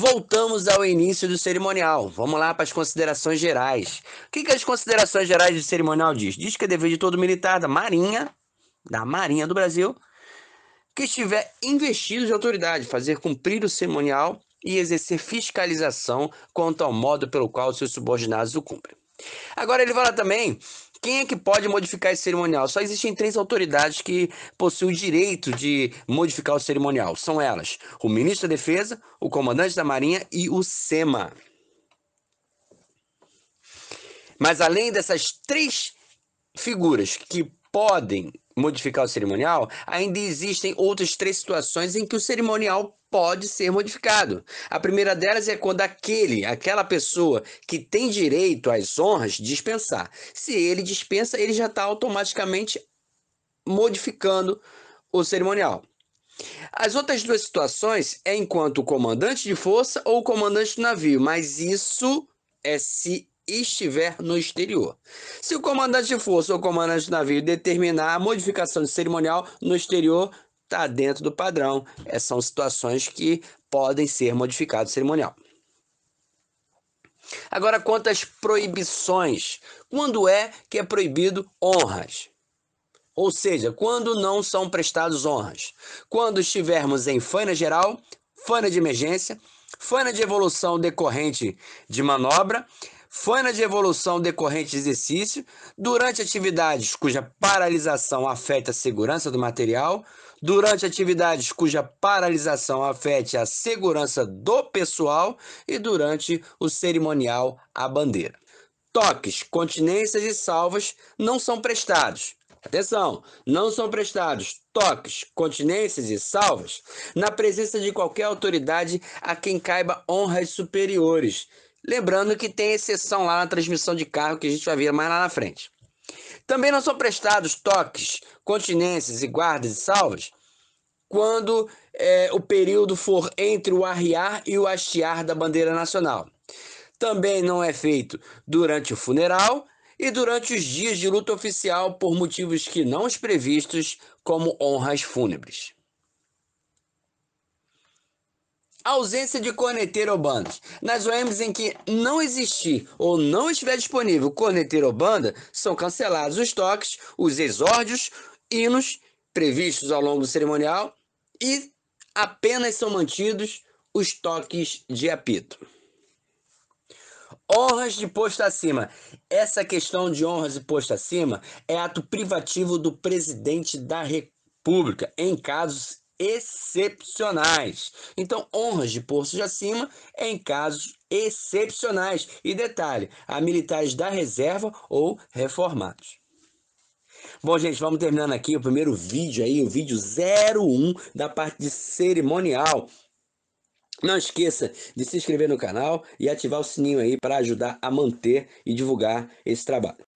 Voltamos ao início do cerimonial. Vamos lá para as considerações gerais. O que, que as considerações gerais do cerimonial diz? Diz que é dever de todo militar da Marinha, da Marinha do Brasil, que estiver investido de autoridade, fazer cumprir o cerimonial e exercer fiscalização quanto ao modo pelo qual seus subordinados o cumprem. Agora ele fala também quem é que pode modificar esse cerimonial? Só existem três autoridades que possuem o direito de modificar o cerimonial. São elas: o ministro da Defesa, o comandante da Marinha e o SEMA. Mas além dessas três figuras que podem modificar o cerimonial, ainda existem outras três situações em que o cerimonial pode ser modificado. A primeira delas é quando aquele, aquela pessoa que tem direito às honras dispensar. Se ele dispensa, ele já está automaticamente modificando o cerimonial. As outras duas situações é enquanto comandante de força ou comandante do navio, mas isso é se estiver no exterior. Se o comandante fosse ou comandante de navio determinar a modificação de cerimonial no exterior, está dentro do padrão. Essas é, são situações que podem ser modificadas cerimonial. Agora, quanto às proibições. Quando é que é proibido honras? Ou seja, quando não são prestados honras. Quando estivermos em fana geral, fana de emergência, fana de evolução decorrente de manobra, Fana de evolução decorrente de exercício, durante atividades cuja paralisação afeta a segurança do material, durante atividades cuja paralisação afete a segurança do pessoal e durante o cerimonial à bandeira. Toques, continências e salvas não são prestados. Atenção, não são prestados toques, continências e salvas na presença de qualquer autoridade a quem caiba honras superiores Lembrando que tem exceção lá na transmissão de carro que a gente vai ver mais lá na frente. Também não são prestados toques, continências e guardas e salvas quando é, o período for entre o arriar e o hastear da bandeira nacional. Também não é feito durante o funeral e durante os dias de luta oficial por motivos que não os previstos, como honras fúnebres. ausência de corneteiro ou banda. Nas OMs em que não existir ou não estiver disponível corneteiro ou banda, são cancelados os toques, os exórdios, hinos previstos ao longo do cerimonial e apenas são mantidos os toques de apito. Honras de posto acima. Essa questão de honras de posto acima é ato privativo do presidente da República em casos excepcionais. Então, honras de posto de acima em casos excepcionais. E detalhe, a militares da reserva ou reformados. Bom, gente, vamos terminando aqui o primeiro vídeo aí, o vídeo 01 da parte de cerimonial. Não esqueça de se inscrever no canal e ativar o sininho aí para ajudar a manter e divulgar esse trabalho.